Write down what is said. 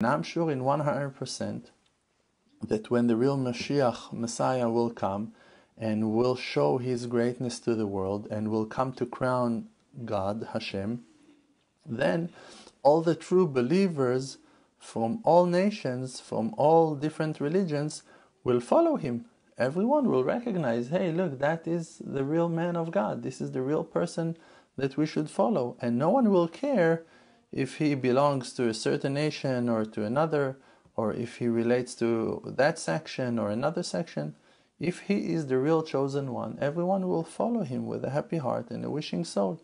And I'm sure in 100% that when the real Mashiach, Messiah, will come and will show his greatness to the world and will come to crown God, Hashem, then all the true believers from all nations, from all different religions, will follow him. Everyone will recognize hey, look, that is the real man of God. This is the real person that we should follow. And no one will care if he belongs to a certain nation or to another, or if he relates to that section or another section, if he is the real chosen one, everyone will follow him with a happy heart and a wishing soul.